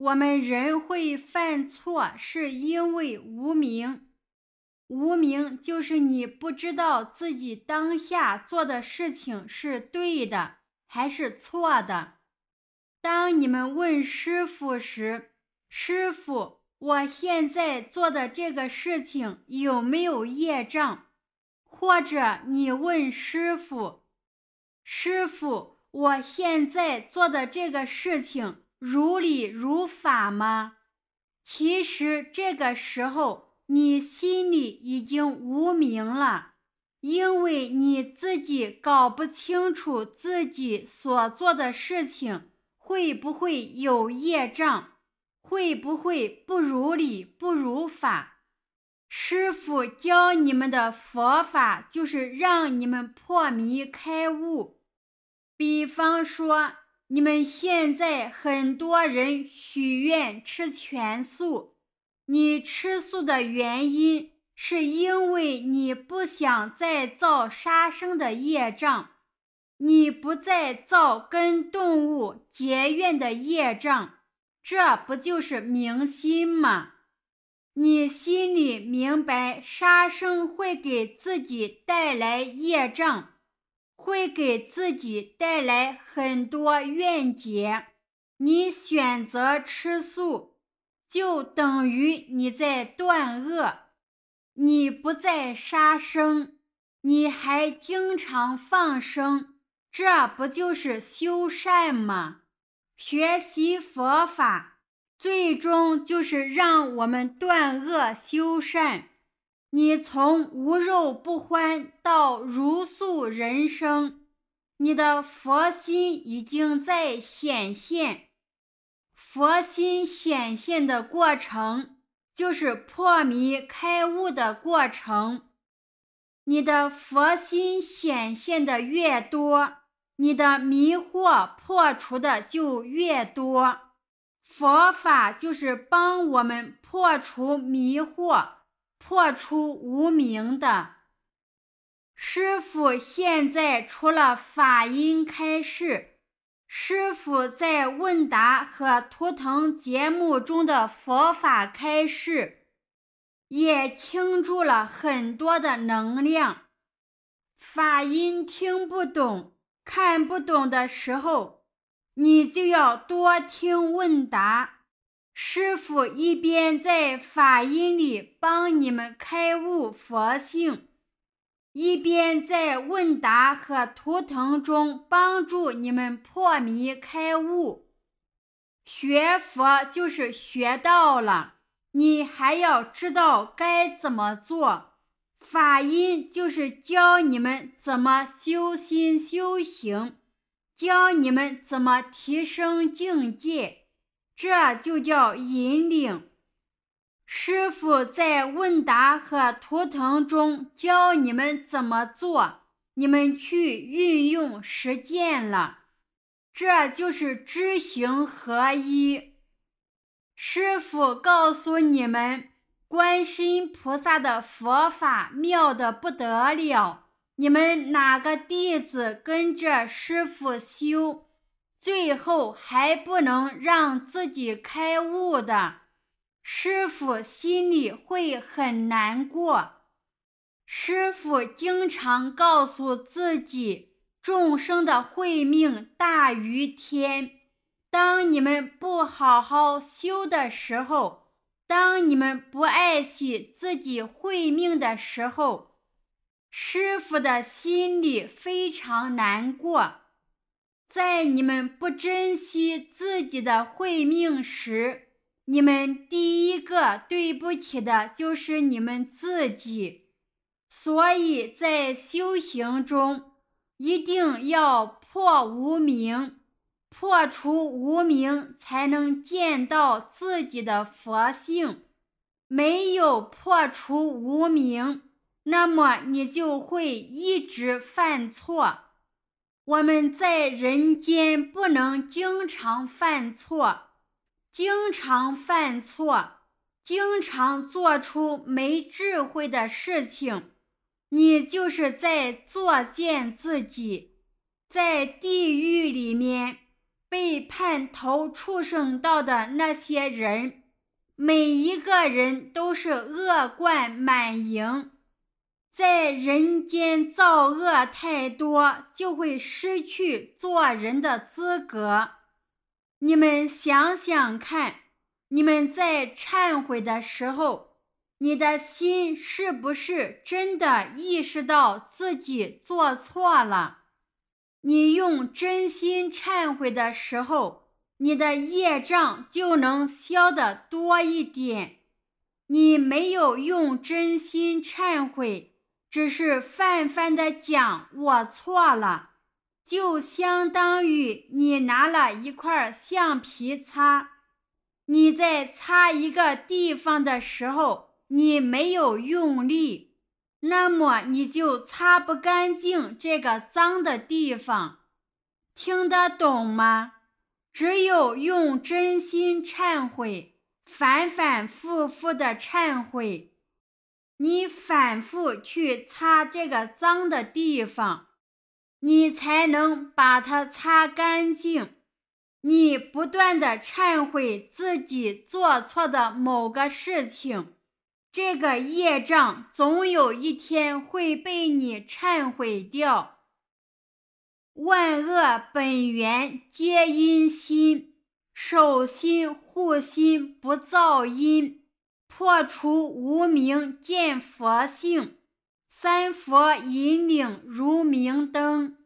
我们人会犯错，是因为无明。无明就是你不知道自己当下做的事情是对的还是错的。当你们问师傅时，师傅，我现在做的这个事情有没有业障？或者你问师傅，师傅，我现在做的这个事情。如理如法吗？其实这个时候，你心里已经无明了，因为你自己搞不清楚自己所做的事情会不会有业障，会不会不如理不如法。师傅教你们的佛法，就是让你们破迷开悟。比方说。你们现在很多人许愿吃全素，你吃素的原因是因为你不想再造杀生的业障，你不再造跟动物结怨的业障，这不就是明心吗？你心里明白杀生会给自己带来业障。会给自己带来很多怨结。你选择吃素，就等于你在断恶；你不再杀生，你还经常放生，这不就是修善吗？学习佛法，最终就是让我们断恶修善。你从无肉不欢到如素人生，你的佛心已经在显现。佛心显现的过程就是破迷开悟的过程。你的佛心显现的越多，你的迷惑破除的就越多。佛法就是帮我们破除迷惑。破出无名的师傅，现在除了法音开示，师傅在问答和图腾节目中的佛法开示，也倾注了很多的能量。法音听不懂、看不懂的时候，你就要多听问答。师傅一边在法音里帮你们开悟佛性，一边在问答和图腾中帮助你们破迷开悟。学佛就是学到了，你还要知道该怎么做。法音就是教你们怎么修心修行，教你们怎么提升境界。这就叫引领，师傅在问答和图腾中教你们怎么做，你们去运用实践了，这就是知行合一。师傅告诉你们，观世菩萨的佛法妙的不得了，你们哪个弟子跟着师傅修？最后还不能让自己开悟的师傅心里会很难过。师傅经常告诉自己：众生的慧命大于天。当你们不好好修的时候，当你们不爱惜自己慧命的时候，师傅的心里非常难过。在你们不珍惜自己的慧命时，你们第一个对不起的就是你们自己。所以在修行中，一定要破无明，破除无明才能见到自己的佛性。没有破除无明，那么你就会一直犯错。我们在人间不能经常犯错，经常犯错，经常做出没智慧的事情，你就是在作践自己。在地狱里面被判投畜生道的那些人，每一个人都是恶贯满盈。在人间造恶太多，就会失去做人的资格。你们想想看，你们在忏悔的时候，你的心是不是真的意识到自己做错了？你用真心忏悔的时候，你的业障就能消得多一点。你没有用真心忏悔。只是泛泛的讲，我错了，就相当于你拿了一块橡皮擦，你在擦一个地方的时候，你没有用力，那么你就擦不干净这个脏的地方。听得懂吗？只有用真心忏悔，反反复复的忏悔。你反复去擦这个脏的地方，你才能把它擦干净。你不断的忏悔自己做错的某个事情，这个业障总有一天会被你忏悔掉。万恶本源皆因心，守心护心不造因。破除无明见佛性，三佛引领如明灯。